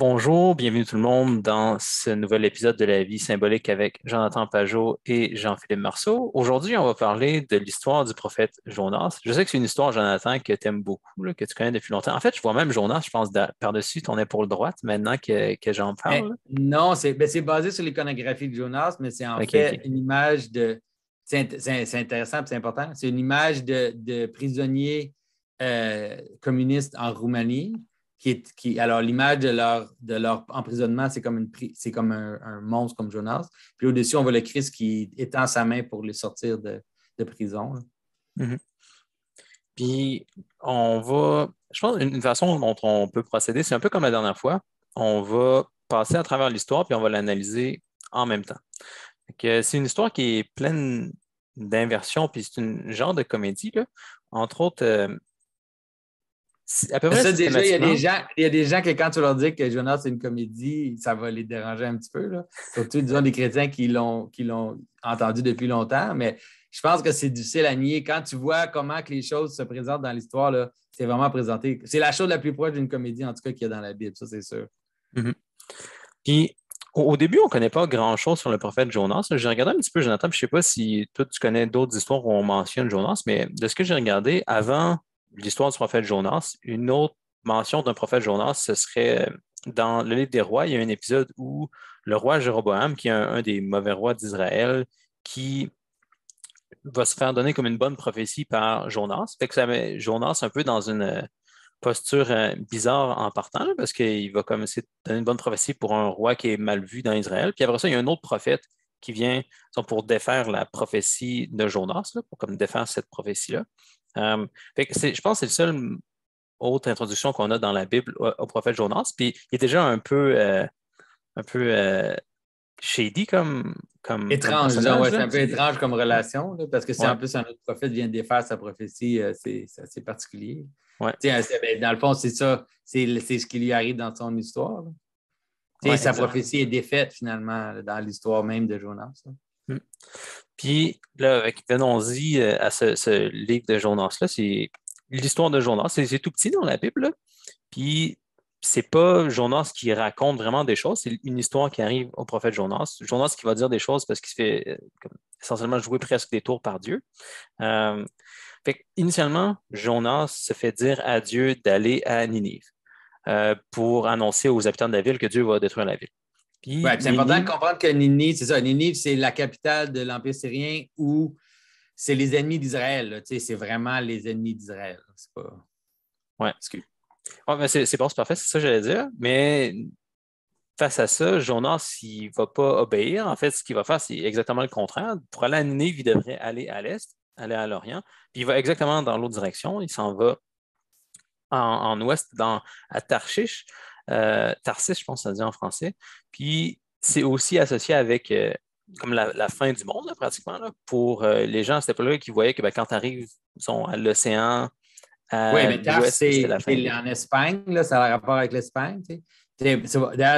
Bonjour, bienvenue tout le monde dans ce nouvel épisode de la vie symbolique avec Jonathan Pajot et Jean-Philippe Marceau. Aujourd'hui, on va parler de l'histoire du prophète Jonas. Je sais que c'est une histoire, Jonathan, que tu aimes beaucoup, que tu connais depuis longtemps. En fait, je vois même Jonas, je pense, par-dessus ton épaule droite maintenant que, j'en eh, parle. non, ben, c'est basé sur l'iconographie de Jonas, mais c'est en fait une image de. C'est intéressant c'est important. C'est une image de, prisonnier euh, communiste en Roumanie alors l'image de leur, emprisonnement, c'est comme, un, monstre, comme Jonas. Puis au-dessus, on voit le Christ qui étend sa main pour les sortir de, prison. Mm-hmm. Puis on va, je pense, une, façon dont on peut procéder, c'est un peu comme la dernière fois. On va passer à travers l'histoire, puis on va l'analyser en même temps. C'est une histoire qui est pleine d'inversions, puis c'est un genre de comédie. Entre autres, euh, déjà, il y, a des gens, il que quand tu leur dis que Jonas, c'est une comédie, ça va les déranger un petit peu. Là. Surtout, disons, des chrétiens qui l'ont entendu depuis longtemps. Mais je pense que c'est difficile à nier. Quand tu vois comment que les choses se présentent dans l'histoire, c'est vraiment présenté. C'est la chose la plus proche d'une comédie, en tout cas, qu'il y a dans la Bible, ça, c'est sûr. Mm-hmm. Puis, au, début, on ne connaît pas grand-chose sur le prophète Jonas. J'ai regardé un petit peu, Jonathan, je ne sais pas si toi, tu connais d'autres histoires où on mentionne Jonas, mais de ce que j'ai regardé, avant l'histoire du prophète Jonas. Une autre mention d'un prophète Jonas, ce serait euh, dans le livre des rois, il y a un épisode où le roi Jéroboam, qui est un, des mauvais rois d'Israël, qui va se faire donner comme une bonne prophétie par Jonas. Fait que ça met Jonas un peu dans une euh, posture euh, bizarre en partant, parce qu'il va comme à donner une bonne prophétie pour un roi qui est mal vu dans Israël. Puis après ça, il y a un autre prophète qui vient pour défaire la prophétie de Jonas, pour comme défaire cette prophétie-là. Euh, je pense que c'est la seule autre introduction qu'on a dans la Bible au, prophète Jonas. Puis il est déjà un peu, euh, un peu euh, shady comme. comme étrange, c'est un peu étrange comme relation, parce que si en plus un autre prophète vient défaire sa prophétie, c'est particulier. Ben, dans le fond, c'est ça, c'est ce qui lui arrive dans son histoire. sa prophétie est défaite finalement dans l'histoire même de Jonas. Puis là, venons-y euh, à ce, livre de Jonas-là. C'est l'histoire de Jonas. C'est tout petit dans la Bible. Là. Puis c'est pas Jonas qui raconte vraiment des choses, c'est une histoire qui arrive au prophète Jonas. Jonas qui va dire des choses parce qu'il se fait euh, essentiellement jouer presque des tours par Dieu. Euh, initialement, Jonas se fait dire à Dieu d'aller à Ninive pour annoncer aux habitants de la ville que Dieu va détruire la ville c'est important de comprendre que Ninive, c'est ça, Ninive, c'est la capitale de l'Empire syrien où c'est les ennemis d'Israël. C'est vraiment les ennemis d'Israël. C'est pas. Ouais, excuse. mais c'est pas parfait, c'est ça que j'allais dire. Mais face à ça, Jonas, il ne va pas obéir. En fait, ce qu'il va faire, c'est exactement le contraire. Pour aller à Ninive, il devrait aller à l'est, aller à l'orient. Puis il va exactement dans l'autre direction. Il s'en va en, ouest, à Tarshish. Euh, Tarsis, je pense que ça dit en français. Puis c'est aussi associé avec euh, comme la, fin du monde, pratiquement, pour euh, les gens à cette époque-là qui voyaient que ben, quand tu arrives à l'océan. Oui, mais Tarsis, c'est en Espagne, ça a rapport avec l'Espagne. D'ailleurs,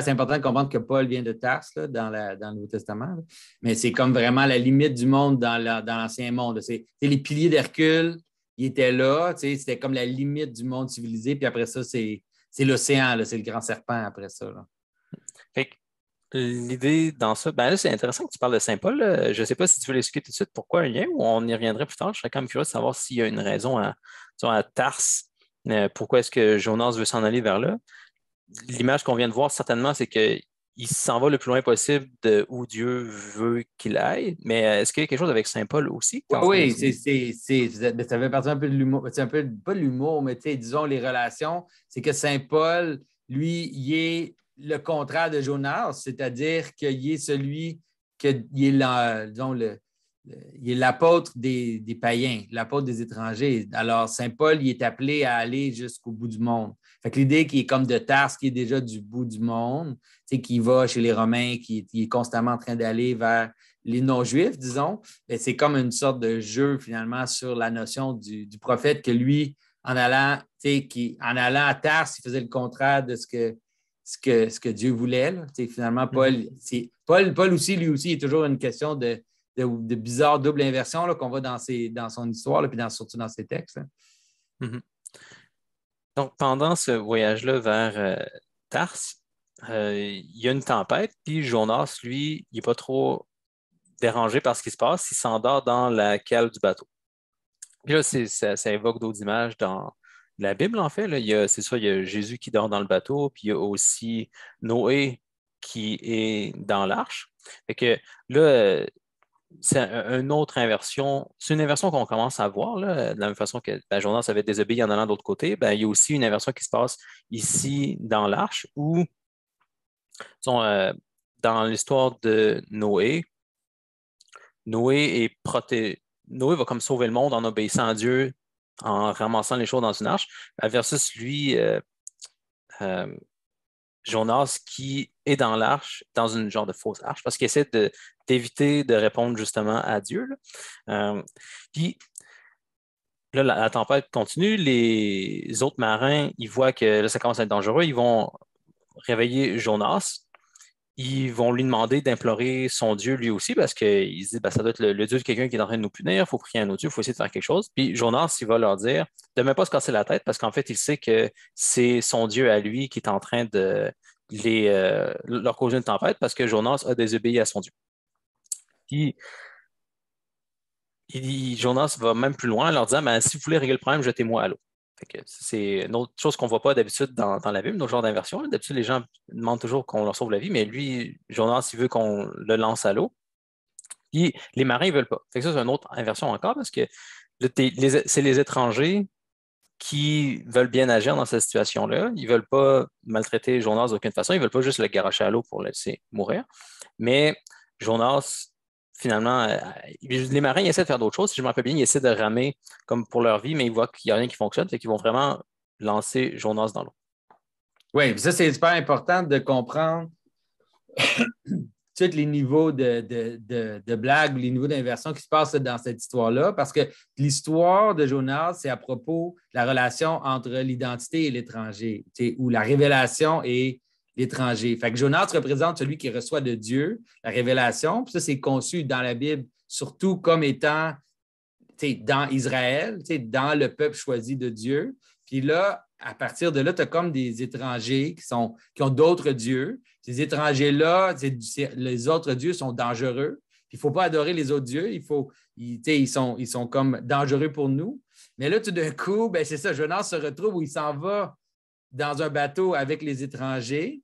c'est important de comprendre que Paul vient de Tarsis, dans, le Nouveau Testament, mais c'est comme vraiment la limite du monde dans, l'Ancien Monde. C'est les piliers d'Hercule, ils étaient là, c'était comme la limite du monde civilisé, puis après ça, c'est c'est l'océan, c'est le grand serpent après ça. l'idée dans ça, ben c'est intéressant que tu parles de Saint-Paul. Je ne sais pas si tu veux l'expliquer tout de suite pourquoi un lien ou on y reviendrait plus tard. Je serais quand même curieux de savoir s'il y a une raison à, à Tarse. Euh, pourquoi est-ce que Jonas veut s'en aller vers là? L'image qu'on vient de voir, certainement, c'est que il s'en va le plus loin possible de où Dieu veut qu'il aille. Mais euh, est-ce qu'il y a quelque chose avec Saint Paul aussi? Oui, c'est, ça fait partie un peu de l'humour. C'est un peu, pas l'humour, mais disons les relations. C'est que Saint Paul, lui, il est le contraire de Jonas, c'est-à-dire qu'il est celui qu'il est, disons, le, l'apôtre des, des païens, l'apôtre des étrangers. Alors, Saint Paul, il est appelé à aller jusqu'au bout du monde. Fait que l'idée qui est comme de Tarse, qui est déjà du bout du monde, qui va chez les Romains, qui, est constamment en train d'aller vers les non-juifs, disons, ben, c'est comme une sorte de jeu finalement sur la notion du, prophète que lui, en allant, qui, en allant à Tarse, il faisait le contraire de ce que, ce que, ce que Dieu voulait. Finalement, Paul, mm-hmm. Paul, Paul aussi, lui aussi, il est toujours une question de, de, bizarre double inversion qu'on voit dans, dans son histoire, puis surtout dans ses textes. Mm-hmm. Donc, pendant ce voyage-là vers euh, Tars, euh, il y a une tempête, puis Jonas, lui, il n'est pas trop dérangé par ce qui se passe, il s'endort dans la cale du bateau. Puis là, ça, ça, évoque d'autres images dans la Bible, en fait. C'est ça, il y a Jésus qui dort dans le bateau, puis il y a aussi Noé qui est dans l'arche. Fait que là, c'est une autre inversion. C'est une inversion qu'on commence à voir, de la même façon que la Jonas avait désobéi en allant de l'autre côté. Ben, il y a aussi une inversion qui se passe ici dans l'arche où, euh, dans l'histoire de Noé, Noé est Noé va comme sauver le monde en obéissant à Dieu, en ramassant les choses dans une arche, versus lui, euh, euh, Jonas qui est dans l'arche, dans une genre de fausse arche, parce qu'il essaie d'éviter de, répondre justement à Dieu. Euh, puis là, la, tempête continue, les autres marins, ils voient que là, ça commence à être dangereux, ils vont réveiller Jonas, ils vont lui demander d'implorer son Dieu lui aussi parce qu'il se dit ben, ça doit être le, Dieu de quelqu'un qui est en train de nous punir, il faut prier un autre dieux, il faut essayer de faire quelque chose. Puis Jonas, il va leur dire de ne même pas se casser la tête parce qu'en fait, il sait que c'est son Dieu à lui qui est en train de les, euh, leur causer une tempête parce que Jonas a désobéi à son Dieu. Puis Jonas va même plus loin en leur disant ben, si vous voulez régler le problème, jetez-moi à l'eau. C'est une autre chose qu'on ne voit pas d'habitude dans, la Bible, nos genre d'inversion. D'habitude, les gens demandent toujours qu'on leur sauve la vie, mais lui, Jonas, il veut qu'on le lance à l'eau. Puis les marins ne veulent pas. ça, c'est une autre inversion encore parce que c'est les étrangers qui veulent bien agir dans cette situation-là. Ils ne veulent pas maltraiter Jonas d'aucune façon. Ils ne veulent pas juste le garocher à l'eau pour le laisser mourir. Mais Jonas finalement, euh, les marins essaient de faire d'autres choses. Si je m'en rappelle bien, ils essaient de ramer comme pour leur vie, mais ils voient qu'il n'y a rien qui fonctionne, c'est qu'ils vont vraiment lancer Jonas dans l'eau. Oui, ça, c'est super important de comprendre tous les niveaux de, de, blagues, les niveaux d'inversion qui se passent dans cette histoire-là, parce que l'histoire de Jonas, c'est à propos de la relation entre l'identité et l'étranger, où la révélation et l'étranger. Fait que Jonas représente celui qui reçoit de Dieu la révélation. Puis ça, c'est conçu dans la Bible surtout comme étant dans Israël, dans le peuple choisi de Dieu. Puis là, à partir de là, tu as comme des étrangers qui, sont, qui ont d'autres dieux. Ces étrangers-là, les autres dieux sont dangereux. Il ne faut pas adorer les autres dieux. Il faut, ils, ils, sont, ils sont comme dangereux pour nous. Mais là, tout d'un coup, ben, c'est ça, Jonas se retrouve où il s'en va dans un bateau avec les étrangers.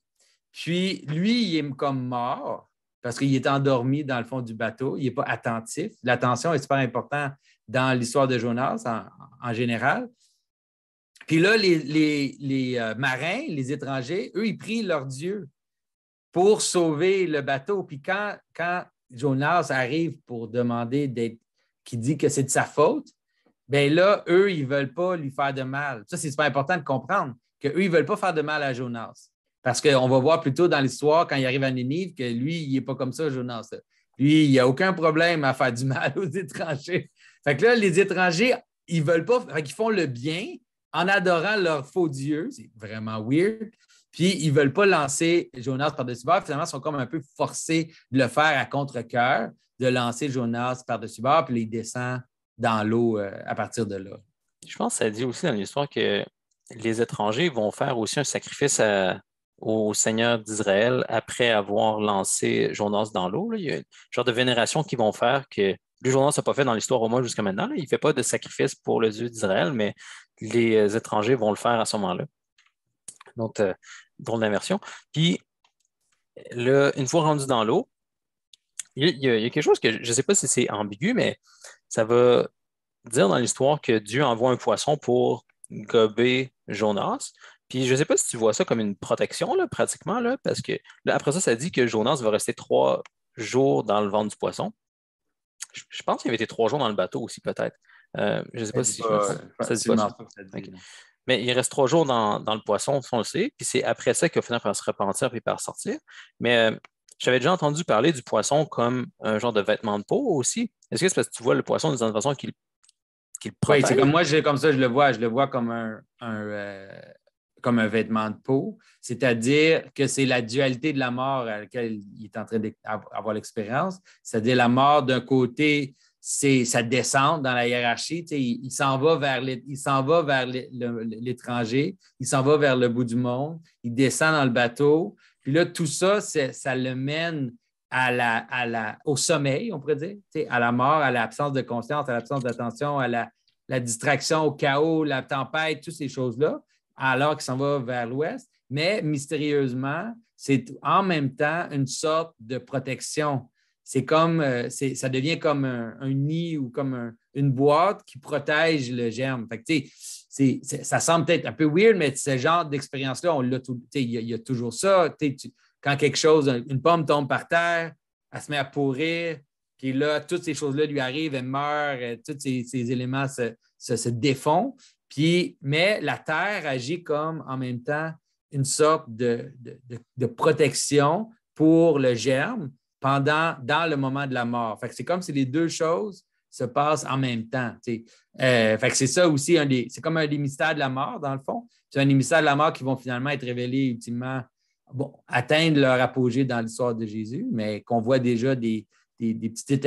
Puis lui, il est comme mort parce qu'il est endormi dans le fond du bateau. Il n'est pas attentif. L'attention est super importante dans l'histoire de Jonas en, général. Puis là, les, euh, marins, les étrangers, eux, ils prient leur Dieu pour sauver le bateau. Puis quand, quand Jonas arrive pour demander d'être, qui dit que c'est de sa faute, bien là, eux, ils ne veulent pas lui faire de mal. Ça, c'est super important de comprendre qu'eux, ils ne veulent pas faire de mal à Jonas. Parce qu'on va voir plus tôt dans l'histoire, quand il arrive à Ninive, que lui, il n'est pas comme ça, Jonas. Lui, il a aucun problème à faire du mal aux étrangers. Fait que là, les étrangers, ils veulent pas, fait qu'ils font le bien en adorant leur faux Dieu. C'est vraiment weird. Puis ils ne veulent pas lancer Jonas par-dessus bord. Finalement, ils sont comme un peu forcés de le faire à contre coeur de lancer Jonas par-dessus bord, puis il descend dans l'eau euh, à partir de là. Je pense que ça dit aussi dans l'histoire que les étrangers vont faire aussi un sacrifice au Seigneur d'Israël après avoir lancé Jonas dans l'eau. Il y a un genre de vénération qu'ils vont faire que le Jonas n'a pas fait dans l'histoire au moins jusqu'à maintenant. Il ne fait pas de sacrifice pour le Dieu d'Israël, mais les étrangers vont le faire à ce moment-là. Donc, euh, drôle Puis, une fois rendu dans l'eau, il, y, a, quelque chose que je ne sais pas si c'est ambigu, mais ça va dire dans l'histoire que Dieu envoie un poisson pour gober Jonas. Puis je ne sais pas si tu vois ça comme une protection, là, pratiquement, là, parce que après ça, ça dit que Jonas va rester trois jours dans le ventre du poisson. Je, pense qu'il avait été trois jours dans le bateau aussi, peut-être. Euh, je ne sais pas si ça ça. Mais il reste trois jours dans, le poisson, on le sait. Puis c'est après ça qu'il va finir par se repentir et par sortir. Mais euh, j'avais déjà entendu parler du poisson comme un genre de vêtement de peau aussi. Est-ce que c'est parce que tu vois le poisson d'une façon qu'il moi, j'ai comme ça, je le vois, je le vois comme un, euh, comme un vêtement de peau, c'est-à-dire que c'est la dualité de la mort à laquelle il est en train d'avoir l'expérience, c'est-à-dire la mort d'un côté, c'est descend dans la hiérarchie, il, il s'en va vers l'étranger, il s'en va vers le bout du monde, il descend dans le bateau, puis là, tout ça, ça le mène au sommeil, on pourrait dire, à la mort, à l'absence de conscience, à l'absence d'attention, à la, distraction, au chaos, la tempête, toutes ces choses-là, alors qu'il s'en va vers l'ouest. Mais mystérieusement, c'est en même temps une sorte de protection. C'est comme, euh, ça devient comme un, nid ou comme une boîte qui protège le germe. ça semble peut-être un peu weird, mais ce genre d'expérience-là, on l'a Il y, a toujours ça quand quelque chose, une pomme tombe par terre, elle se met à pourrir, puis là, toutes ces choses-là lui arrivent, elle meurt, euh, tous ces, éléments se, défont. mais la terre agit comme en même temps une sorte de, protection pour le germe pendant, dans le moment de la mort. c'est comme si les deux choses se passent en même temps. Euh, c'est ça aussi, un des, c'est comme un des mystères de la mort, dans le fond. C'est un des de la mort qui vont finalement être révélés ultimement bon, atteindre leur apogée dans l'histoire de Jésus, mais qu'on voit déjà des, petites,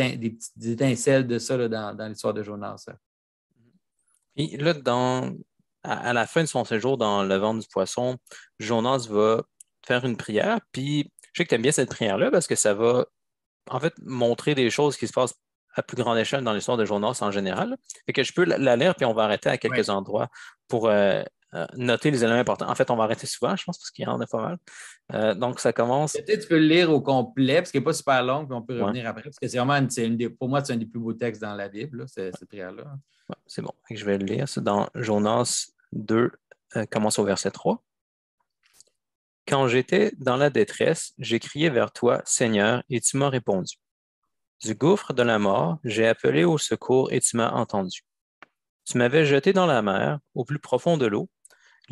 étincelles de ça dans, l'histoire de Jonas. Et hein. là, à, la fin de son séjour dans le ventre du poisson, Jonas va faire une prière. Puis, je sais que tu aimes bien cette prière-là parce que ça va, en fait, montrer des choses qui se passent à plus grande échelle dans l'histoire de Jonas en général. et que je peux la, lire, puis on va arrêter à quelques endroits pour euh, euh, noter les éléments importants. En fait, on va arrêter souvent, je pense, parce qu'il y en a pas mal. Euh, donc, ça commence. Peut-être tu peux le lire au complet, parce qu'il n'est pas super long, puis on peut revenir après, parce que c'est vraiment, pour moi, c'est un des plus beaux textes dans la Bible, cette prière-là. c'est bon. Je vais le lire. C'est dans Jonas 2, euh, commence au verset 3. Quand j'étais dans la détresse, j'ai crié vers toi, Seigneur, et tu m'as répondu. Du gouffre de la mort, j'ai appelé au secours et tu m'as entendu. Tu m'avais jeté dans la mer, au plus profond de l'eau,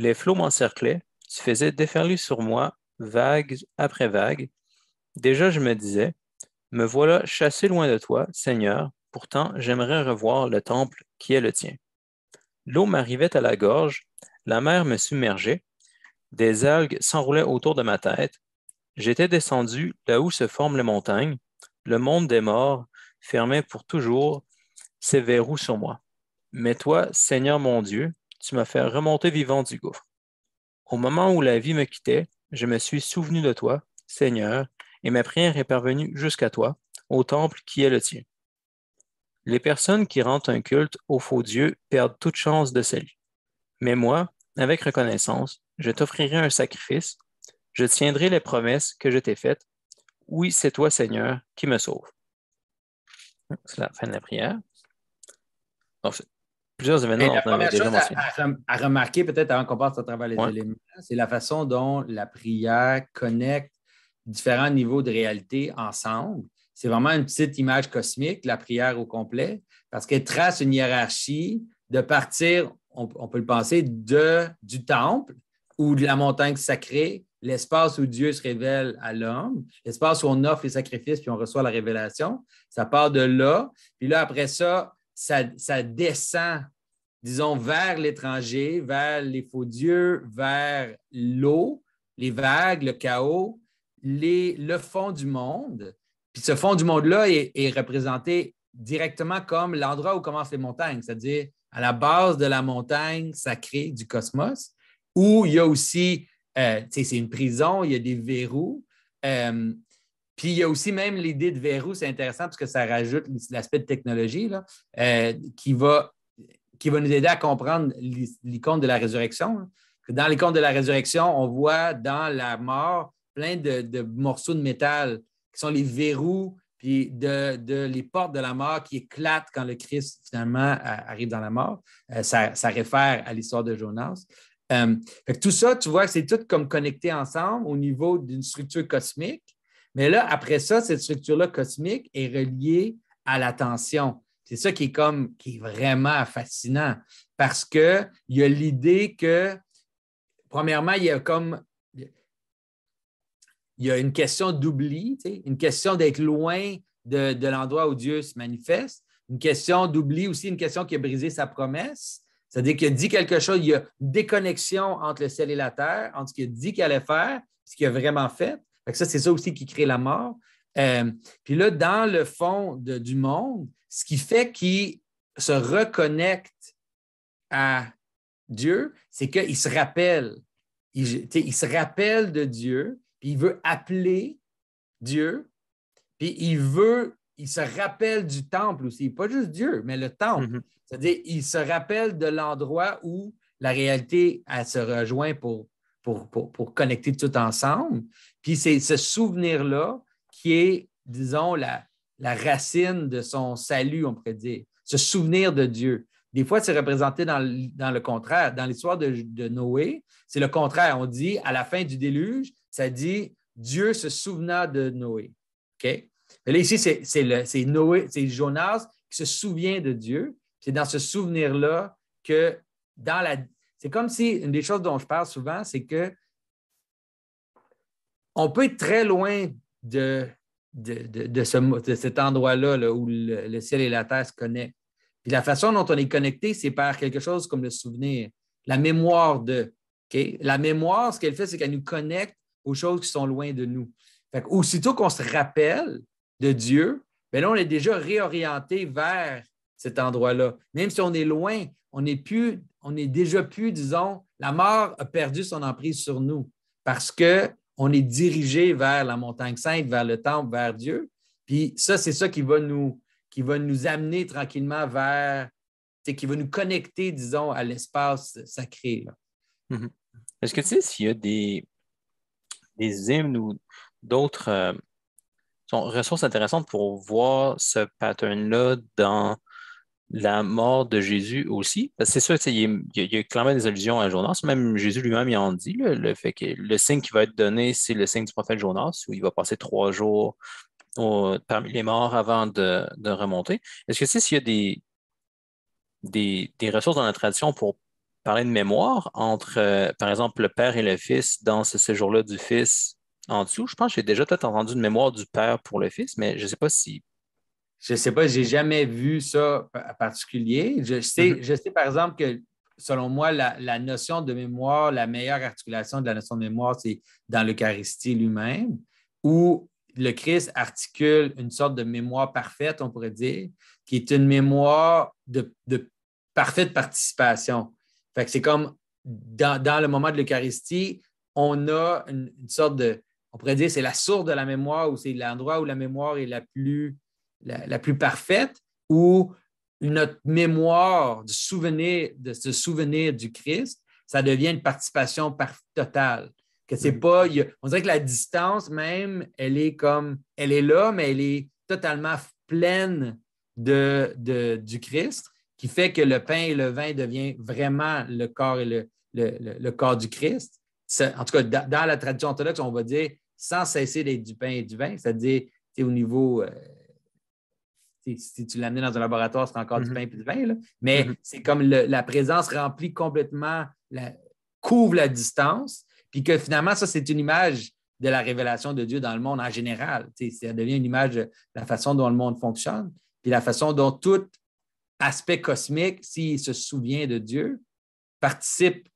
les flots m'encerclaient, se faisaient déferler sur moi, vague après vague. Déjà, je me disais, me voilà chassé loin de toi, Seigneur, pourtant j'aimerais revoir le temple qui est le tien. L'eau m'arrivait à la gorge, la mer me submergeait, des algues s'enroulaient autour de ma tête. J'étais descendu là où se forment les montagnes, le monde des morts fermait pour toujours ses verrous sur moi. Mais toi, Seigneur mon Dieu, tu m'as fait remonter vivant du gouffre. Au moment où la vie me quittait, je me suis souvenu de toi, Seigneur, et ma prière est parvenue jusqu'à toi, au temple qui est le tien. Les personnes qui rendent un culte au faux Dieu perdent toute chance de salut. Mais moi, avec reconnaissance, je t'offrirai un sacrifice, je tiendrai les promesses que je t'ai faites. Oui, c'est toi, Seigneur, qui me sauve. C'est la fin de la prière plusieurs première chose à, remarquer, peut-être avant qu'on passe à travers les éléments, c'est la façon dont la prière connecte différents niveaux de réalité ensemble. C'est vraiment une petite image cosmique, la prière au complet, parce qu'elle trace une hiérarchie de partir, on, peut le penser, de, du temple ou de la montagne sacrée, l'espace où Dieu se révèle à l'homme, l'espace où on offre les sacrifices puis on reçoit la révélation. Ça part de là. Puis là, après ça, ça, descend, disons, vers l'étranger, vers les faux dieux, vers l'eau, les vagues, le chaos, les, le fond du monde. Puis ce fond du monde-là est, représenté directement comme l'endroit où commencent les montagnes, c'est-à-dire à la base de la montagne sacrée du cosmos, où il y a aussi, euh, c'est une prison, il y a des verrous, euh, puis il y a aussi même l'idée de verrou, c'est intéressant parce que ça rajoute l'aspect de technologie euh, qui, va, qui va nous aider à comprendre l'icône de la résurrection. Hein. Dans l'icône de la résurrection, on voit dans la mort plein de, morceaux de métal qui sont les verrous, puis de, les portes de la mort qui éclatent quand le Christ finalement arrive dans la mort. Euh, ça, réfère à l'histoire de Jonas. Euh, tout ça, tu vois c'est tout comme connecté ensemble au niveau d'une structure cosmique mais là, après ça, cette structure-là cosmique est reliée à l'attention. C'est ça qui est comme qui est vraiment fascinant parce qu'il y a l'idée que premièrement, il y a comme il y a une question d'oubli, une question d'être loin de, de l'endroit où Dieu se manifeste, une question d'oubli aussi, une question qui a brisé sa promesse, c'est-à-dire qu'il a dit quelque chose, il y a une déconnexion entre le ciel et la terre, entre ce qu'il a dit qu'il allait faire ce qu'il a vraiment fait ça, c'est ça aussi qui crée la mort. Euh, puis là, dans le fond du monde, ce qui fait qu'il se reconnecte à Dieu, c'est qu'il se rappelle. Il, se rappelle de Dieu, puis il veut appeler Dieu, puis il veut, il se rappelle du temple aussi, pas juste Dieu, mais le temple. Mhm. C'est-à-dire, il se rappelle de l'endroit où la réalité se rejoint pour connecter tout ensemble. Puis c'est ce souvenir-là qui est, disons, la, racine de son salut, on pourrait dire, ce souvenir de Dieu. Des fois, c'est représenté dans le, contraire. Dans l'histoire de, Noé, c'est le contraire. On dit, à la fin du déluge, ça dit, Dieu se souvena de Noé. OK? Mais là, ici, c'est, c'est Noé, c'est Jonas qui se souvient de Dieu. C'est dans ce souvenir-là que, dans la... C'est comme si, une des choses dont je parle souvent, c'est que on peut être très loin de, de, cet endroit-là où le, ciel et la terre se connectent. la façon dont on est connecté, c'est par quelque chose comme le souvenir, la mémoire de. La mémoire, ce qu'elle fait, c'est qu'elle nous connecte aux choses qui sont loin de nous. aussitôt qu'on se rappelle de Dieu, bien là, on est déjà réorienté vers cet endroit-là. Même si on est loin, on est on est déjà plus, disons, la mort a perdu son emprise sur nous parce que on est dirigé vers la montagne sainte, vers le temple, vers Dieu. Puis ça, c'est ça qui va nous, qui va nous amener tranquillement vers, qui va nous connecter, disons, à l'espace sacré. Mm-hmm. Est-ce que tu sais s'il y a des, des hymnes ou d'autres euh, ressources intéressantes pour voir ce pattern-là dans la mort de Jésus aussi. C'est sûr, il y, a, il y, a des allusions à Jonas. Même Jésus lui-même y en dit. le, fait que le signe qui va être donné, c'est le signe du prophète Jonas, où il va passer trois jours parmi les morts avant de, remonter. Est-ce que c'est s'il y a des, des, ressources dans la tradition pour parler de mémoire entre, euh, par exemple, le père et le fils dans ce séjour-là du fils en dessous? Je pense que j'ai déjà peut-être entendu une mémoire du père pour le fils, mais je ne sais pas si je ne sais pas, je n'ai jamais vu ça particulier. Je sais, mm-hmm. je sais par exemple que selon moi, la, notion de mémoire, la meilleure articulation de la notion de mémoire, c'est dans l'Eucharistie lui-même, où le Christ articule une sorte de mémoire parfaite, on pourrait dire, qui est une mémoire de, parfaite participation. Fait c'est comme dans, le moment de l'Eucharistie, on a une, une, sorte de, on pourrait dire, c'est la source de la mémoire ou c'est l'endroit où la mémoire est la plus la, plus parfaite où notre mémoire du souvenir, de ce souvenir du Christ, ça devient une participation totale. Que c'est pas, on dirait que la distance même, elle est comme, elle est là, mais elle est totalement pleine de, du Christ, qui fait que le pain et le vin devient vraiment le corps et le, corps du Christ. en tout cas, dans, la tradition orthodoxe, on va dire sans cesser d'être du pain et du vin, c'est-à-dire au niveau euh, si tu l'amenais dans un laboratoire, c'est encore du mhm. pain et du vin. Mais mhm. c'est comme la présence remplit complètement, couvre la distance, puis que finalement, ça, c'est une image de la révélation de Dieu dans le monde en général. Ça devient une image de la façon dont le monde fonctionne, puis la façon dont tout aspect cosmique, s'il se souvient de Dieu, participe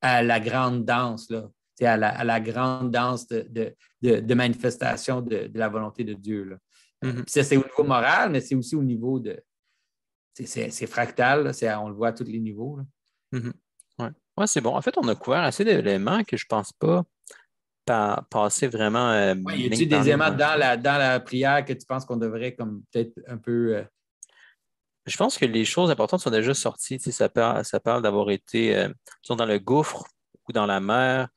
à la grande danse, là, à, la, grande danse de, manifestation de, la volonté de Dieu. Euh, mhm. c'est au niveau moral, mais c'est aussi au niveau de. C'est fractal, on le voit à tous les niveaux. Mhm. Oui, c'est bon. En fait, on a couvert assez d'éléments que je ne pense pas passer vraiment. Euh, oui, y a-t-il des éléments dans la, prière que tu penses qu'on devrait comme peut-être un peu. Euh, je pense que les choses importantes sont déjà sorties. ça, parle, d'avoir été dans le gouffre ou dans la mer,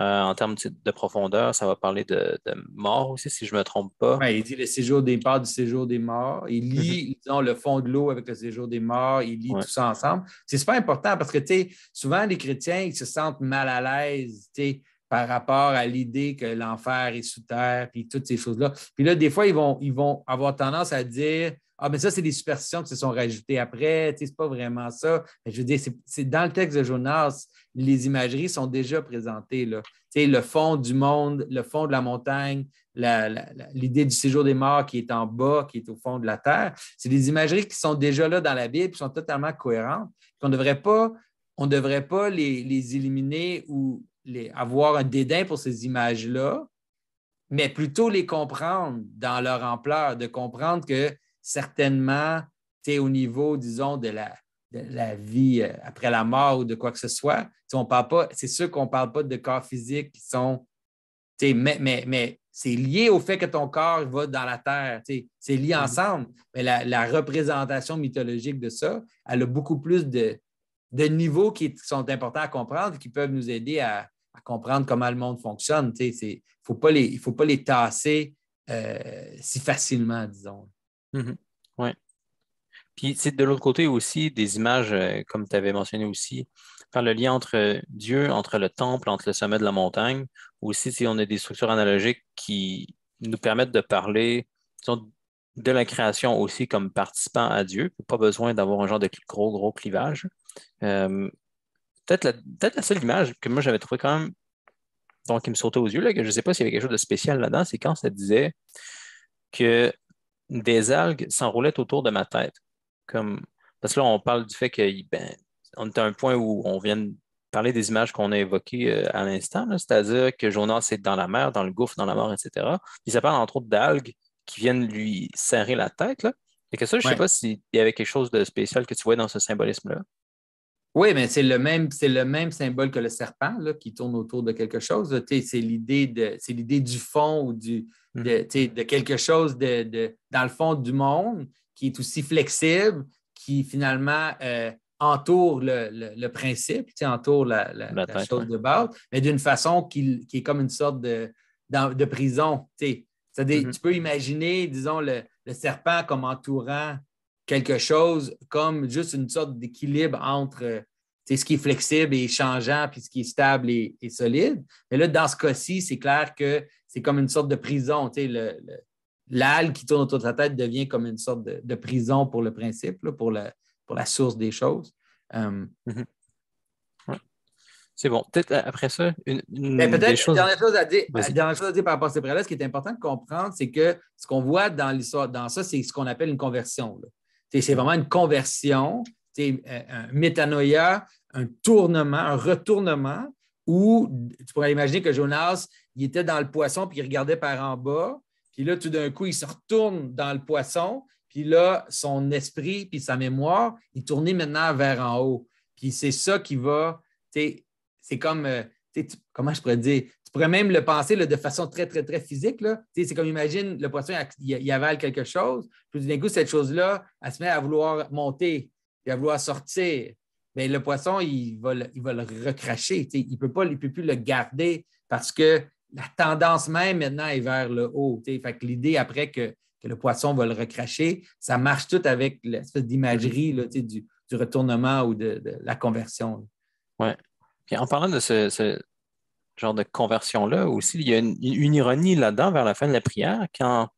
euh, en termes de profondeur, ça va parler de, mort aussi, si je ne me trompe pas. il dit le séjour des morts du séjour des morts. Il lit, mhm. disons, le fond de l'eau avec le séjour des morts. Il lit tout ça ensemble. C'est super important parce que, tu sais, souvent, les chrétiens, ils se sentent mal à l'aise, tu par rapport à l'idée que l'enfer est sous terre, puis toutes ces choses-là. Puis là, des fois, ils vont, ils vont avoir tendance à dire ah, mais ça, c'est des superstitions qui se sont rajoutées après. Tu sais, c'est pas vraiment ça. je veux dire, c'est dans le texte de Jonas, les imageries sont déjà présentées. Là. Tu sais, le fond du monde, le fond de la montagne, l'idée du séjour des morts qui est en bas, qui est au fond de la terre. C'est des imageries qui sont déjà là dans la Bible, qui sont totalement cohérentes, qu'on ne devrait pas, on devrait pas les, éliminer ou avoir un dédain pour ces images-là, mais plutôt les comprendre dans leur ampleur, de comprendre que certainement, tu es au niveau, disons, de la, de la vie euh, après la mort ou de quoi que ce soit. c'est sûr qu'on ne parle pas de corps physiques qui sont. Mais, c'est lié au fait que ton corps va dans la terre. C'est lié mm-hmm. ensemble. Mais la, représentation mythologique de ça, elle a beaucoup plus de, de niveaux qui sont importants à comprendre et qui peuvent nous aider à, comprendre comment le monde fonctionne. Il ne faut, pas les, faut pas les tasser euh, si facilement, disons. Oui. Mmh ouais. Puis, c'est de l'autre côté aussi, des images, euh, comme tu avais mentionné aussi, par le lien entre euh, Dieu, entre le temple, entre le sommet de la montagne. Aussi, si on a des structures analogiques qui nous permettent de parler de la création aussi comme participant à Dieu. Pas besoin d'avoir un genre de gros, gros clivage. Euh, peut-être, la, peut-être seule image que moi j'avais trouvé quand même, donc qui me sautait aux yeux, là, que je ne sais pas s'il y avait quelque chose de spécial là-dedans, c'est quand ça disait que des algues s'enroulaient autour de ma tête. Comme... Parce que là, on parle du fait qu'on ben, est à un point où on vient parler des images qu'on a évoquées euh, à l'instant, c'est-à-dire que Jonas est dans la mer, dans le gouffre, dans la mort, etc. Il s'appelle entre autres d'algues qui viennent lui serrer la tête. Et que ça, je ne sais pas s'il y avait quelque chose de spécial que tu voyais dans ce symbolisme-là. Oui, mais c'est le même, le même symbole que le serpent qui tourne autour de quelque chose. C'est l'idée du fond ou du, mm. de, quelque chose de, dans le fond du monde qui est aussi flexible, qui finalement euh, entoure le, principe, entoure la, chose de base, mais d'une façon qui, est comme une sorte de, prison. Mm-hmm. Tu peux imaginer, disons, le serpent comme entourant quelque chose comme juste une sorte d'équilibre entre euh, ce qui est flexible et changeant, puis ce qui est stable et, solide. Mais là, dans ce cas-ci, c'est clair que c'est comme une sorte de prison. sais le, l'âle qui tourne autour de sa tête devient comme une sorte de, prison pour le principe, pour, la, pour la source des choses. Euh, mhm. C'est bon. Peut-être après ça, une, ben, peut-être dernière chose à dire, dernière chose à dire par rapport à ces prêts ce qui est important de comprendre, c'est que ce qu'on voit dans l'histoire, dans ça, c'est ce qu'on appelle une conversion. Là. C'est vraiment une conversion, euh, un métanoïa, un tournement, un retournement où tu pourrais imaginer que Jonas, il était dans le poisson puis il regardait par en bas. Puis là, tout d'un coup, il se retourne dans le poisson. Puis là, son esprit puis sa mémoire, il tournait maintenant vers en haut. Puis c'est ça qui va, c'est comme, euh, comment je pourrais dire, tu pourrais même le penser de façon très, très, très physique. C'est comme imagine, le poisson, il, avale quelque chose, puis d'un coup, cette chose-là, elle se met à vouloir monter, puis à vouloir sortir. mais le poisson, il va le, il recracher. Il ne peut, pas, peut plus le garder parce que la tendance même maintenant est vers le haut. l'idée après que, le poisson va le recracher, ça marche tout avec l'espèce d'imagerie du, du, retournement ou de, la conversion. Oui. en parlant de ce genre de conversion-là aussi. Il y a une, ironie là-dedans vers la fin de la prière quand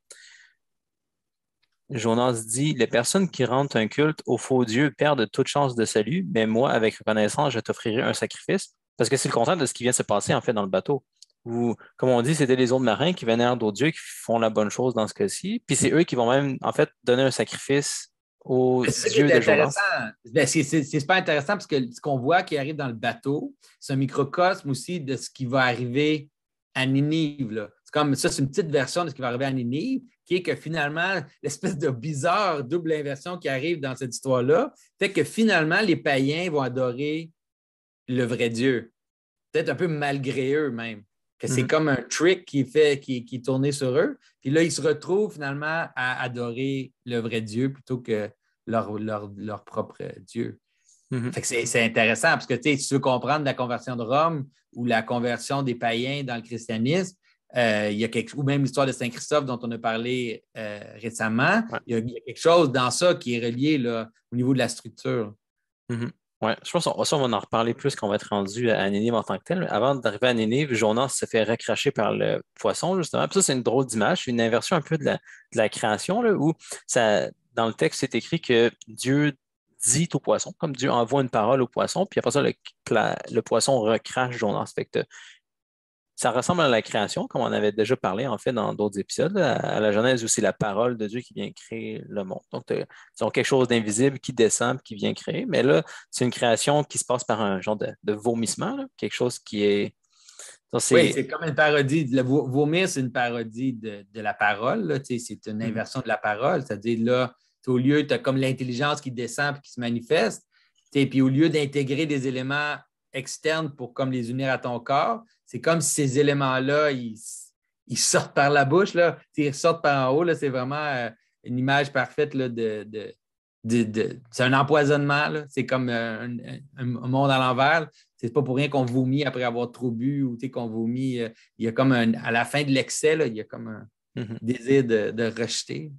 Jonas dit Les personnes qui rendent un culte au faux Dieu perdent toute chance de salut, mais moi, avec reconnaissance, je t'offrirai un sacrifice. Parce que c'est le contraire de ce qui vient de se passer en fait dans le bateau. ou comme on dit, c'était les autres marins qui vénèrent d'autres dieux qui font la bonne chose dans ce cas-ci. Puis c'est eux qui vont même en fait donner un sacrifice ben, c'est super intéressant parce que ce qu'on voit qui arrive dans le bateau, c'est un microcosme aussi de ce qui va arriver à Ninive. C'est comme ça, c'est une petite version de ce qui va arriver à Ninive, qui est que finalement, l'espèce de bizarre double inversion qui arrive dans cette histoire-là fait que finalement, les païens vont adorer le vrai Dieu. Peut-être un peu malgré eux même c'est mhm. comme un trick qui fait, qui, qui est tourné sur eux. Puis là, ils se retrouvent finalement à adorer le vrai Dieu plutôt que leur, leur, propre Dieu. Mhm. c'est intéressant parce que si tu veux comprendre la conversion de Rome ou la conversion des païens dans le christianisme, euh, il y a quelque, ou même l'histoire de Saint Christophe dont on a parlé euh, récemment, il, y a, quelque chose dans ça qui est relié là, au niveau de la structure. Mhm. Oui, je pense qu'on on va en reparler plus quand on va être rendu à Ninive en tant que tel. Avant d'arriver à Ninive, Jonas se fait recracher par le poisson, justement. Puis ça, c'est une drôle d'image, une inversion un peu de la, de la création, où ça, dans le texte, c'est écrit que Dieu dit au poisson, comme Dieu envoie une parole au poisson, puis après ça, le, poisson recrache Jonas. Fait que ça ressemble à la création, comme on avait déjà parlé en fait dans d'autres épisodes, à la Genèse où c'est la parole de Dieu qui vient créer le monde. Donc, ils ont quelque chose d'invisible qui descend, qui vient créer, mais là, c'est une création qui se passe par un genre de, vomissement, quelque chose qui est... Oui, c'est comme une parodie. Le vomir, c'est une parodie de, de la parole. C'est une mm-hmm. inversion de la parole. C'est-à-dire, là, au lieu, tu as comme l'intelligence qui descend et qui se manifeste. Puis au lieu d'intégrer des éléments externe pour comme les unir à ton corps, c'est comme si ces éléments-là, ils, sortent par la bouche, là. ils sortent par en haut. C'est vraiment euh, une image parfaite de, c'est un empoisonnement. C'est comme euh, un, monde à l'envers. C'est pas pour rien qu'on vomit après avoir trop bu ou qu'on vomit. Euh, il y a comme à la fin de l'excès, il y a comme un mm-hmm. désir de, rejeter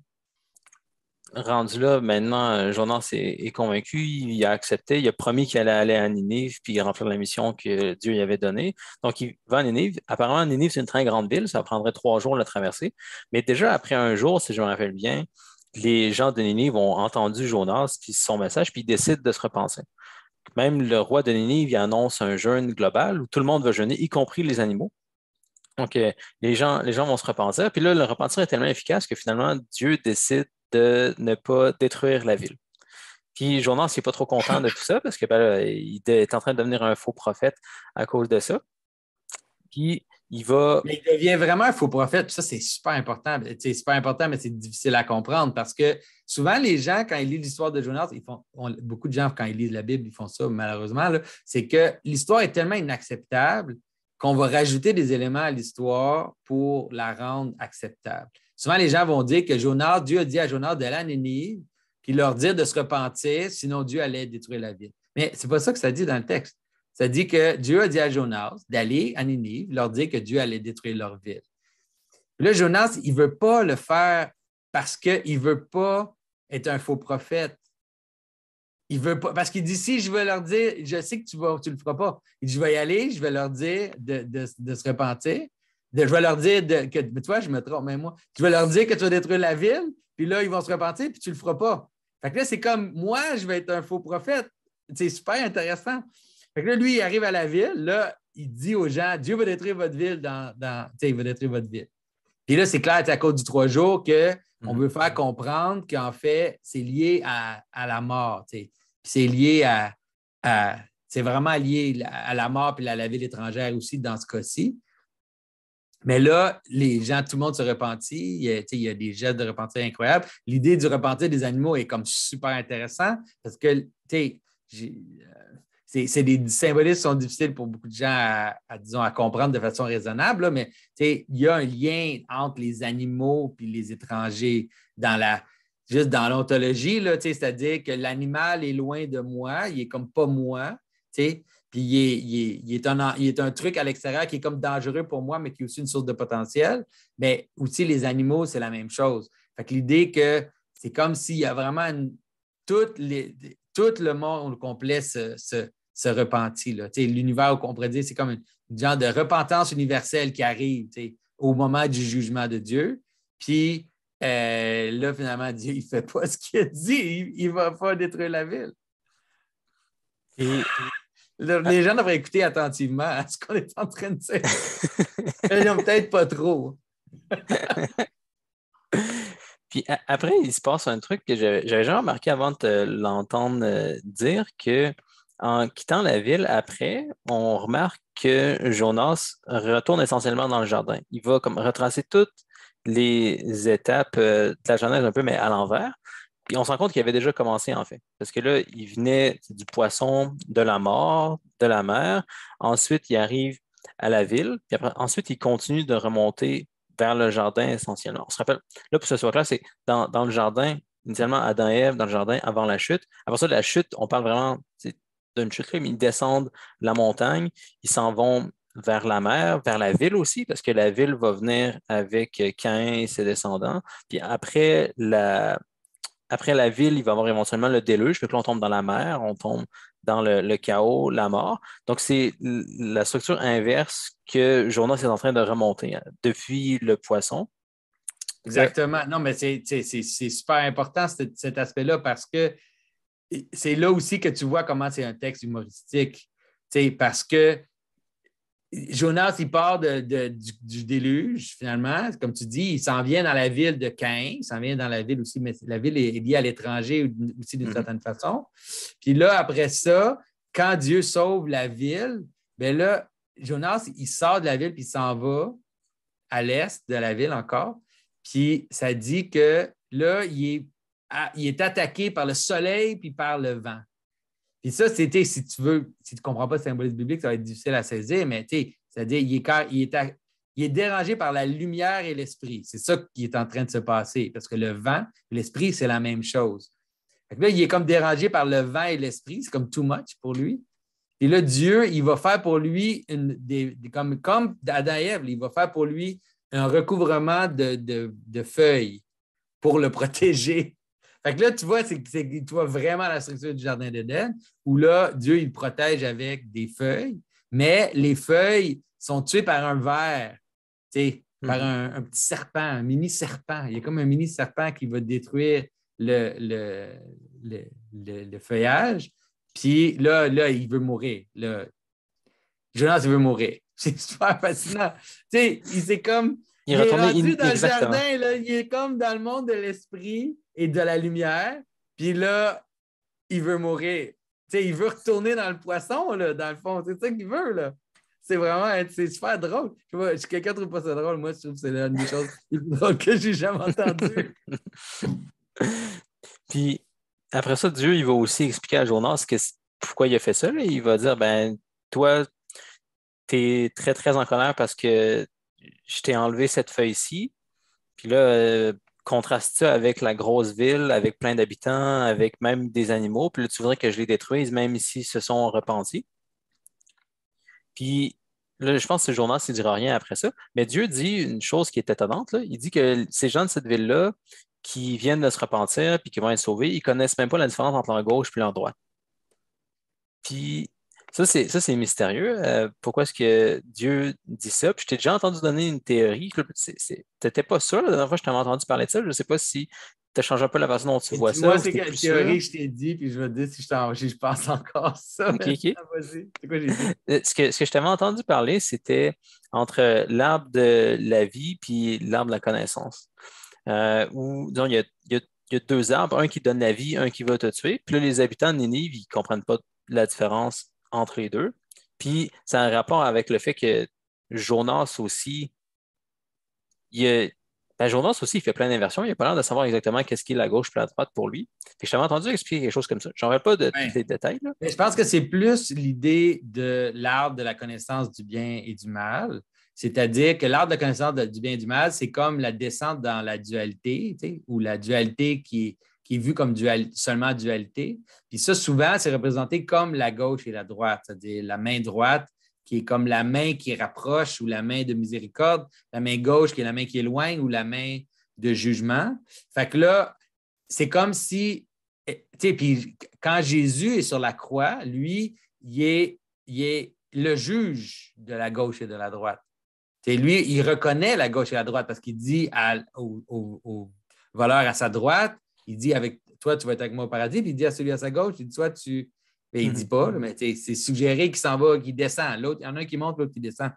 rendu là, maintenant, euh, Jonas est, convaincu, il a accepté, il a promis qu'il allait aller à Ninive puis remplir la mission que Dieu lui avait donnée. Donc, il va à Ninive. Apparemment, Ninive, c'est une très grande ville, ça prendrait trois jours de la traverser. Mais déjà, après un jour, si je me rappelle bien, les gens de Ninive ont entendu Jonas puis son message, puis ils décident de se repenser. Même le roi de Ninive il annonce un jeûne global où tout le monde va jeûner, y compris les animaux. Donc, euh, les gens, les gens vont se repenser. Puis là, le repentir est tellement efficace que finalement, Dieu décide de ne pas détruire la ville. Puis Jonas, n'est pas trop content de tout ça parce qu'il ben est en train de devenir un faux prophète à cause de ça. Puis il va. Mais il devient vraiment un faux prophète. ça, c'est super important. C'est super important, mais c'est difficile à comprendre parce que souvent, les gens, quand ils lisent l'histoire de Jonas, ils font, beaucoup de gens, quand ils lisent la Bible, ils font ça, malheureusement. C'est que l'histoire est tellement inacceptable qu'on va rajouter des éléments à l'histoire pour la rendre acceptable. Souvent, les gens vont dire que Jonas, Dieu a dit à Jonas d'aller à Nénive, puis leur dire de se repentir, sinon Dieu allait détruire la ville. Mais ce n'est pas ça que ça dit dans le texte. Ça dit que Dieu a dit à Jonas d'aller à Ninive, leur dire que Dieu allait détruire leur ville. là, Jonas, il ne veut pas le faire parce qu'il ne veut pas être un faux prophète. Il veut pas, parce qu'il dit si je vais leur dire, je sais que tu ne le feras pas. Il dit, je vais y aller, je vais leur dire de se repentir, je vais leur dire que, tu je me trompe, mais moi, tu vas leur dire que tu vas détruire la ville, puis là, ils vont se repentir, puis tu le feras pas. Fait que là, c'est comme moi, je vais être un faux prophète. C'est super intéressant. Fait que là, lui, il arrive à la ville, là, il dit aux gens, Dieu va détruire votre ville dans, il va détruire votre ville. Puis là, c'est clair, c'est à cause du trois jours qu'on on mhm. veut faire comprendre qu'en fait, c'est lié à, la mort. c'est lié à, c'est vraiment lié à la mort puis à la ville étrangère aussi dans ce cas-ci. Mais là, les gens, tout le monde se repentit. Il y a, des gestes de repentir incroyables. L'idée du repentir des animaux est comme super intéressant parce que, tu sais, euh, c'est des symbolismes sont difficiles pour beaucoup de gens à, disons, à comprendre de façon raisonnable, là, mais il y a un lien entre les animaux et les étrangers dans la, juste dans l'ontologie, c'est-à-dire que l'animal est loin de moi, il est comme pas moi. sais. Puis il est, il, un, truc à l'extérieur qui est comme dangereux pour moi, mais qui est aussi une source de potentiel. Mais aussi, les animaux, c'est la même chose. Fait que l'idée que c'est comme s'il y a vraiment tout, le monde au complet se, se, se repentit. L'univers, on pourrait c'est comme une, genre de repentance universelle qui arrive au moment du jugement de Dieu. Puis euh, là, finalement, Dieu, il ne fait pas ce qu'il a dit. Il ne va pas détruire la ville. Et, les gens devraient écouter attentivement à ce qu'on est en train de dire. Ils n'ont peut-être pas trop. Puis après, il se passe un truc que j'avais déjà remarqué avant de l'entendre euh, dire que en quittant la ville après, on remarque que Jonas retourne essentiellement dans le jardin. Il va comme retracer toutes les étapes euh, de la journée un peu, mais à l'envers. Puis on se rend compte qu'il avait déjà commencé, en fait, parce que là, il venait du poisson, de la mort, de la mer. Ensuite, il arrive à la ville. ensuite, il continue de remonter vers le jardin essentiellement. On se rappelle, là, pour ce soir-là, c'est dans, le jardin, initialement Adam et Ève dans le jardin avant la chute. Avant ça, la chute, on parle vraiment d'une chute, mais ils descendent la montagne, ils s'en vont vers la mer, vers la ville aussi, parce que la ville va venir avec Cain et ses descendants. Puis après la, après la ville, il va y avoir éventuellement le déluge. Donc là, on tombe dans la mer, on tombe dans le, chaos, la mort. Donc, c'est la structure inverse que Jonas est en train de remonter hein. depuis le poisson. Exactement. Non, mais c'est super important cet, cet aspect-là parce que c'est là aussi que tu vois comment c'est un texte humoristique. Parce que Jonas, il part du, déluge, finalement. Comme tu dis, il s'en vient dans la ville de Cain, il s'en vient dans la ville aussi, mais la ville est liée à l'étranger aussi d'une mhm. certaine façon. Puis là, après ça, quand Dieu sauve la ville, bien là, Jonas, il sort de la ville puis il s'en va à l'est de la ville encore. Puis ça dit que là, il est, il est attaqué par le soleil puis par le vent. Puis ça, c'était, si tu veux, si tu ne comprends pas le symbolisme biblique, ça va être difficile à saisir, mais tu sais, c'est-à-dire, il est, dérangé par la lumière et l'esprit. C'est ça qui est en train de se passer, parce que le vent et l'esprit, c'est la même chose. là, il est comme dérangé par le vent et l'esprit, c'est comme too much pour lui. Et là, Dieu, il va faire pour lui, une, comme, comme Adam et Ève, il va faire pour lui un recouvrement de, de feuilles pour le protéger fait que là, tu vois, c'est, tu vois vraiment la structure du jardin d'Éden, où là, Dieu, il protège avec des feuilles, mais les feuilles sont tuées par un verre, tu par mhm. un, petit serpent, un mini serpent. Il y a comme un mini serpent qui va détruire le, le, feuillage. Puis là, là, il veut mourir. Là, Jonas, il veut mourir. C'est super fascinant. Tu sais, il s'est comme. Il, est, rendu dans le jardin, il est comme dans le monde de l'esprit et de la lumière. Puis là, il veut mourir. sais, il veut retourner dans le poisson, là, dans le fond. C'est ça qu'il veut. Là. C'est vraiment c'est super drôle. Je vois, quelqu'un ne trouve pas ça drôle. Moi, je trouve que c'est l'une des choses drôles que j'ai jamais entendues. Puis après ça, Dieu, il va aussi expliquer à Jonas que, pourquoi il a fait ça. Là. Il va dire ben toi, tu es très, très en colère parce que je t'ai enlevé cette feuille-ci. Puis là, euh, contraste ça avec la grosse ville, avec plein d'habitants, avec même des animaux. Puis là, tu voudrais que je les détruise, même s'ils se sont repentis. Puis là, je pense que ce journal ne dira rien après ça. Mais Dieu dit une chose qui est étonnante. Il dit que ces gens de cette ville-là, qui viennent de se repentir puis qui vont être sauvés, ils ne connaissent même pas la différence entre leur gauche et leur droite. Puis ça, c'est, mystérieux. Euh, pourquoi est-ce que Dieu dit ça? Puis je t'ai déjà entendu donner une théorie. Tu n'étais pas sûr la dernière fois que je t'avais entendu parler de ça. Je ne sais pas si tu as changé un peu la façon dont tu vois ça. Moi, c'est quelle théorie que je t'ai dit, puis je vais te dire si je, je pense encore ça. Ah, c'est quoi j'ai euh, ce, que, ce que je t'avais entendu parler, c'était entre l'arbre de la vie puis l'arbre de la connaissance. Euh, où, disons, il y a, y a, deux arbres, un qui donne la vie, un qui va te tuer. Puis là, les habitants de Ninive, ils ne comprennent pas la différence entre les deux. Puis, ça a un rapport avec le fait que Jonas aussi, il ben, Jonas aussi, il fait plein d'inversions. Il n'a pas l'air de savoir exactement qu'est-ce qui est la gauche et droite pour lui. Puis je t'avais entendu expliquer quelque chose comme ça. Je n'en pas de détails. Mais je pense que c'est plus l'idée de l'art de la connaissance du bien et du mal. C'est-à-dire que l'art de la connaissance du bien et du mal, c'est comme la descente dans la dualité, ou la dualité qui est qui est vu comme seulement dualité. Puis ça, souvent, c'est représenté comme la gauche et la droite, c'est-à-dire la main droite qui est comme la main qui rapproche ou la main de miséricorde, la main gauche qui est la main qui éloigne ou la main de jugement. Fait que là, c'est comme si, eh, tu sais, puis quand Jésus est sur la croix, lui, il est, est le juge de la gauche et de la droite. T'sais, lui, il reconnaît la gauche et la droite parce qu'il dit à, au, voleur à sa droite, il dit avec toi, tu vas être avec moi au paradis, puis il dit à celui à sa gauche, il dit toi, tu. Ben, il ne dit mhm. pas, mais c'est suggéré qu'il s'en va, qu'il descend. L'autre, il y en a un qui monte, l'autre qui descend.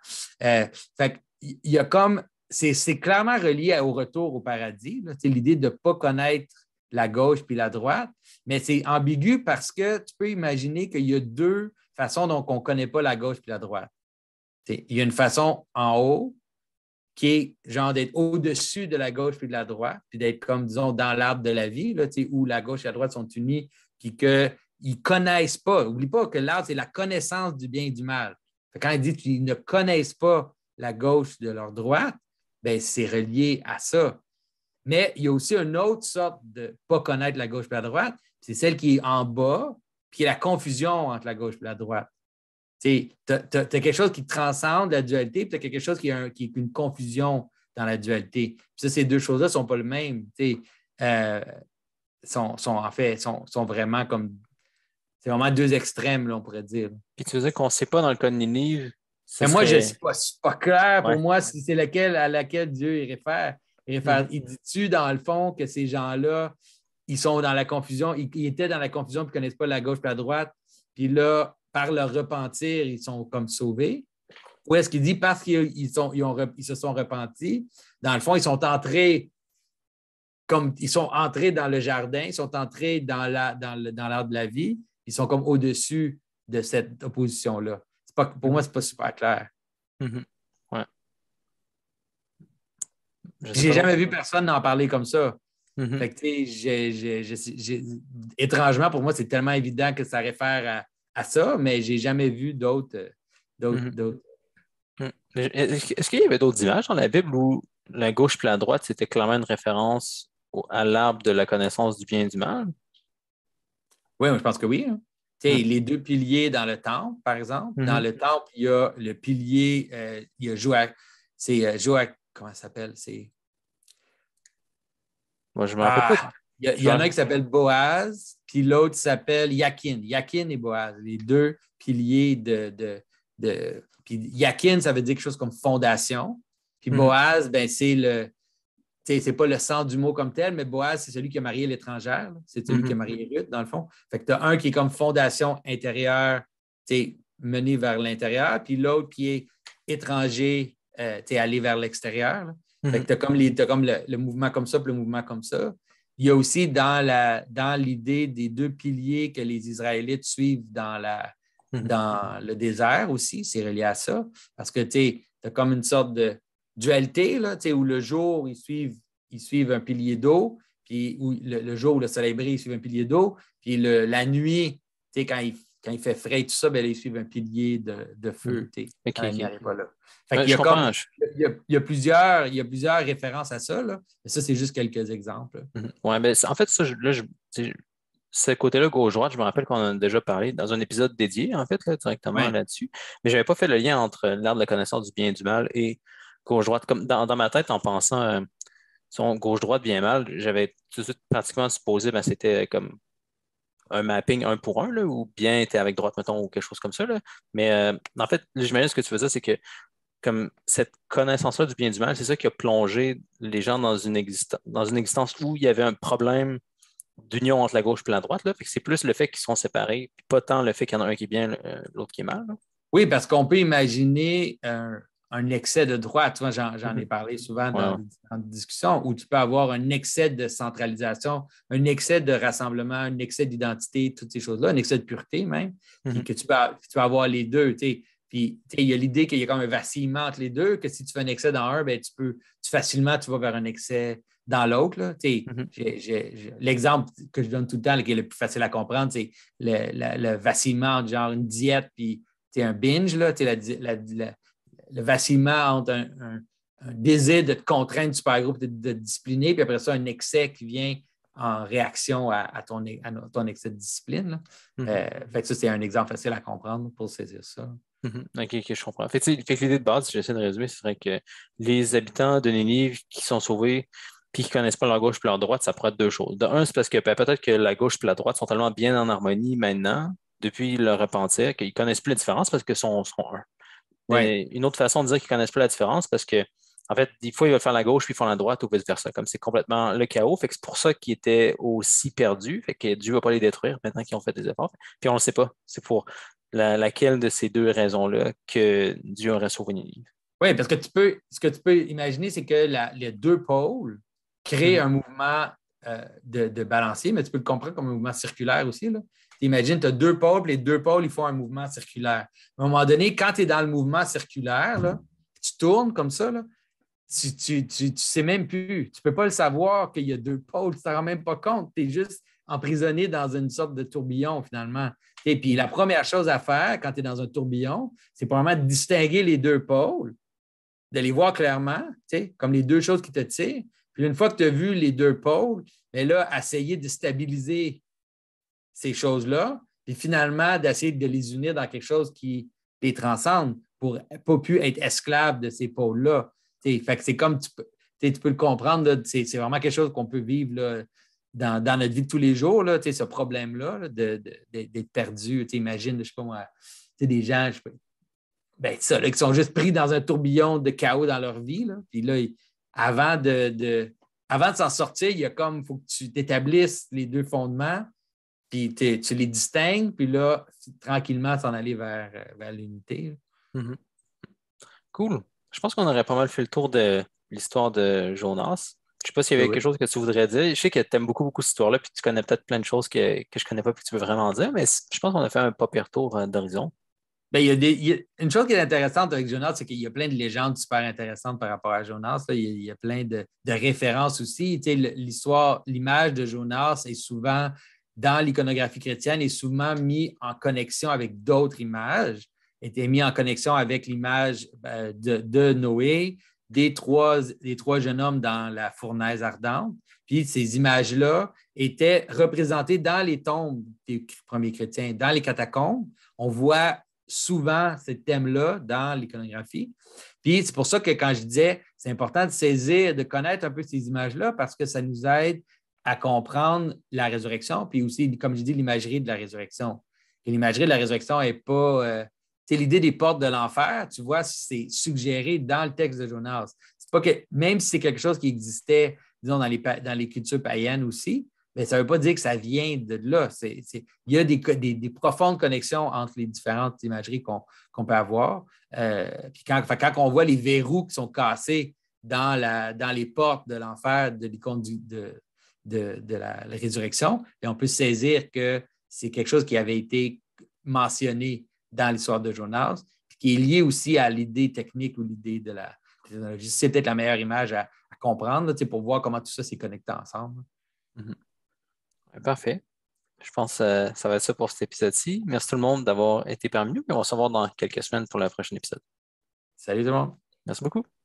Euh, fait il y a comme. C'est clairement relié au retour au paradis. C'est l'idée de ne pas connaître la gauche puis la droite, mais c'est ambigu parce que tu peux imaginer qu'il y a deux façons dont on ne connaît pas la gauche puis la droite. Il y a une façon en haut, qui est genre d'être au-dessus de la gauche puis de la droite, puis d'être comme, disons, dans l'arbre de la vie, là, où la gauche et la droite sont unis, puis qu'ils ne connaissent pas. N'oublie pas que l'art, c'est la connaissance du bien et du mal. quand ils disent qu'ils ne connaissent pas la gauche de leur droite, ben c'est relié à ça. Mais il y a aussi une autre sorte de pas connaître la gauche et la droite, c'est celle qui est en bas, puis la confusion entre la gauche et la droite. Tu as, quelque chose qui transcende la dualité, puis tu as quelque chose qui est, qui est, une confusion dans la dualité. Puis ça, ces deux choses-là ne sont pas le même. Euh, sont, en fait, sont, sont vraiment comme. C'est vraiment deux extrêmes, là, on pourrait dire. Puis tu veux dire qu'on ne sait pas dans le cas de Ninive. Mais moi, je ne suis pas, pas clair pour moi si c'est laquelle à laquelle Dieu il réfère. Il, réfère, mm. dit-tu, dans le fond, que ces gens-là, ils sont dans la confusion, ils, étaient dans la confusion, puis ne connaissent pas la gauche et la droite. Puis là, par leur repentir, ils sont comme sauvés? Ou est-ce qu'il dit parce qu'ils ils, se sont repentis, dans le fond, ils sont entrés comme ils sont entrés dans le jardin, ils sont entrés dans la, dans l'art de la vie, ils sont comme au-dessus de cette opposition-là. pas, pour moi, ce n'est pas super clair. Mhm. J'ai jamais vu personne en parler comme ça. Mhm. étrangement, pour moi, c'est tellement évident que ça réfère à à ça, mais j'ai jamais vu d'autres. Euh, mhm. hmm. Est-ce qu'il y avait d'autres images dans la Bible où la gauche puis la droite, c'était clairement une référence à l'arbre de la connaissance du bien et du mal? Oui, je pense que oui. Hein. Hmm. Les deux piliers dans le temple, par exemple. Dans mhm. le temple, il y a le pilier, euh, il y a Joachim. C'est euh, Joach, comment ça s'appelle? C'est. Moi, je rappelle ah! pas. Il y, en a qui s'appelle Boaz, puis l'autre s'appelle Yakin. Yakin et Boaz, les deux piliers de. de, Yakin, ça veut dire quelque chose comme fondation. Puis hmm. Boaz, ben, c'est le. C'est pas le sens du mot comme tel, mais Boaz, c'est celui qui a marié l'étrangère. C'est celui qui a mhm. marié Ruth, dans le fond. Fait que tu as un qui est comme fondation intérieure, tu mené vers l'intérieur, puis l'autre qui est étranger, euh, tu es allé vers l'extérieur. Mhm. Fait que tu as comme, comme le, le, mouvement comme ça, puis le mouvement comme ça. Il y a aussi dans, la, dans l'idée des deux piliers que les Israélites suivent dans, la, mhm. dans le désert aussi, c'est relié à ça, parce que tu as comme une sorte de dualité là, où le jour, ils suivent, ils suivent un pilier d'eau, puis où le, jour où le soleil brille, ils suivent un pilier d'eau, puis la nuit, quand ils quand il fait frais et tout ça, ben, il ils un pilier de, de feu. Mm. Pas là. il, y a plusieurs, il y a plusieurs références à ça, là. ça, c'est juste quelques exemples. Mm-hmm. Ouais, mais en fait, ça, ce côté-là, gauche-droite, je me rappelle qu'on en a déjà parlé dans un épisode dédié, en fait, directement là-dessus. Mais je n'avais pas fait le lien entre l'art de la connaissance du bien et du mal et gauche-droite. Comme dans, ma tête, en pensant euh, son gauche-droite bien mal, j'avais tout de suite pratiquement supposé que ben, c'était euh, comme un mapping un pour un, ou bien tu avec droite, mettons, ou quelque chose comme ça. Mais euh, en fait, j'imagine ce que tu faisais, c'est que comme cette connaissance-là du bien et du mal, c'est ça qui a plongé les gens dans une, dans une existence où il y avait un problème d'union entre la gauche et la droite. c'est plus le fait qu'ils sont séparés, puis pas tant le fait qu'il y en a un qui est bien, euh, l'autre qui est mal. Oui, parce qu'on peut imaginer un, un excès de droit. Tu vois, j'en mhm. ai parlé souvent dans des discussions, où tu peux avoir un excès de centralisation, un excès de rassemblement, un excès d'identité, toutes ces choses-là, un excès de pureté même, mhm. que tu peux, avoir les deux. sais, Puis il y a l'idée qu'il y a comme un vacillement entre les deux, que si tu fais un excès dans un, bien, tu peux facilement tu vas vers un excès dans l'autre. tu sais. Mhm. L'exemple que je donne tout le temps, qui est le plus facile à comprendre, c'est le, vacillement genre une diète puis tu un binge, là, sais, la, la le vacillement entre un, désir de te contraindre du supergroupe, de, de te discipliner, puis après ça, un excès qui vient en réaction à, ton, ton, excès de discipline. Mhm. Euh, fait que ça, c'est un exemple facile à comprendre pour saisir ça. Mhm. OK, je comprends. Fait, fait que l'idée de base, si j'essaie de résumer, c'est serait que les habitants de Nénive qui sont sauvés puis qui ne connaissent pas leur gauche et leur droite, ça pourrait deux choses. De un, c'est parce que ben, peut-être que la gauche et la droite sont tellement bien en harmonie maintenant, depuis leur repentir, qu'ils ne connaissent plus la différence parce que sont, sont un. Une autre façon de dire qu'ils ne connaissent pas la différence parce que, en fait, des fois, ils veulent faire la gauche puis ils font la droite ou vice-versa. Comme c'est complètement le chaos. Fait que c'est pour ça qu'ils étaient aussi perdus. Fait que Dieu ne va pas les détruire maintenant qu'ils ont fait des efforts. Puis on ne le sait pas. C'est pour laquelle de ces deux raisons-là que Dieu aurait sauvé Ninive. Oui, parce que tu peux, ce que tu peux imaginer, c'est que les deux pôles créent hmm. un mouvement euh, de, de, balancier, mais tu peux le comprendre comme un mouvement circulaire aussi. Là. T'imagines, tu as deux pôles, les deux pôles, ils font un mouvement circulaire. À un moment donné, quand tu es dans le mouvement circulaire, là, tu tournes comme ça, là, tu ne tu, sais même plus. Tu ne peux pas le savoir qu'il y a deux pôles, tu ne t'en rends même pas compte. Tu es juste emprisonné dans une sorte de tourbillon, finalement. Et puis, la première chose à faire quand tu es dans un tourbillon, c'est probablement de distinguer les deux pôles, de les voir clairement, comme les deux choses qui te tirent. Puis, une fois que tu as vu les deux pôles, mais ben là, essayer de stabiliser ces choses-là, puis finalement d'essayer de les unir dans quelque chose qui les transcende pour pas plus être esclaves de ces pôles-là. Fait que c'est comme tu peux, tu peux le comprendre, c'est vraiment quelque chose qu'on peut vivre dans, notre vie de tous les jours, là, ce problème-là d'être perdu. imagines, je sais pas moi, des gens, ben, ça, qui sont juste pris dans un tourbillon de chaos dans leur vie. Là. Puis là, avant de, avant de s'en sortir, il y a comme, faut que tu t'établisses les deux fondements, puis tu les distingues, puis là, tranquillement, s'en aller vers, euh, vers l'unité. Mhm. Cool. Je pense qu'on aurait pas mal fait le tour de l'histoire de Jonas. Je sais pas s'il y avait quelque chose que tu voudrais dire. Je sais que tu aimes beaucoup, beaucoup cette histoire-là, puis tu connais peut-être plein de choses que, que je connais pas, puis que tu veux vraiment dire, mais je pense qu'on a fait un papier tour euh, d'horizon. Ben, il y a une chose qui est intéressante avec Jonas, c'est qu'il y a plein de légendes super intéressantes par rapport à Jonas. Il, y a, plein de, références aussi. l'histoire, l'image de Jonas est souvent dans l'iconographie chrétienne est souvent mis en connexion avec d'autres images, était mis en connexion avec l'image euh, de, Noé, des trois, des trois jeunes hommes dans la fournaise ardente. Puis ces images-là étaient représentées dans les tombes des premiers chrétiens, dans les catacombes. On voit souvent ces thèmes-là dans l'iconographie. Puis c'est pour ça que quand je disais, c'est important de saisir, de connaître un peu ces images-là parce que ça nous aide à comprendre la résurrection, puis aussi, comme je dis, l'imagerie de la résurrection. Et l'imagerie de la résurrection n'est pas. c'est euh, l'idée des portes de l'enfer, tu vois, c'est suggéré dans le texte de Jonas. C'est pas que, même si c'est quelque chose qui existait, disons, dans les, dans les cultures païennes aussi, mais ça ne veut pas dire que ça vient de là. il y a des, des, profondes connexions entre les différentes imageries qu'on peut avoir. Euh, quand, on voit les verrous qui sont cassés dans, la, dans les portes de l'enfer de l'icône de, de, la, résurrection. Et on peut saisir que c'est quelque chose qui avait été mentionné dans l'histoire de Jonas, qui est lié aussi à l'idée technique ou l'idée de la technologie. C'est peut-être la meilleure image à, comprendre pour voir comment tout ça s'est connecté ensemble. Mhm. Parfait. Je pense que euh, ça va être ça pour cet épisode-ci. Merci tout le monde d'avoir été parmi nous. on se revoir dans quelques semaines pour le prochain épisode. Salut tout le monde. Merci beaucoup.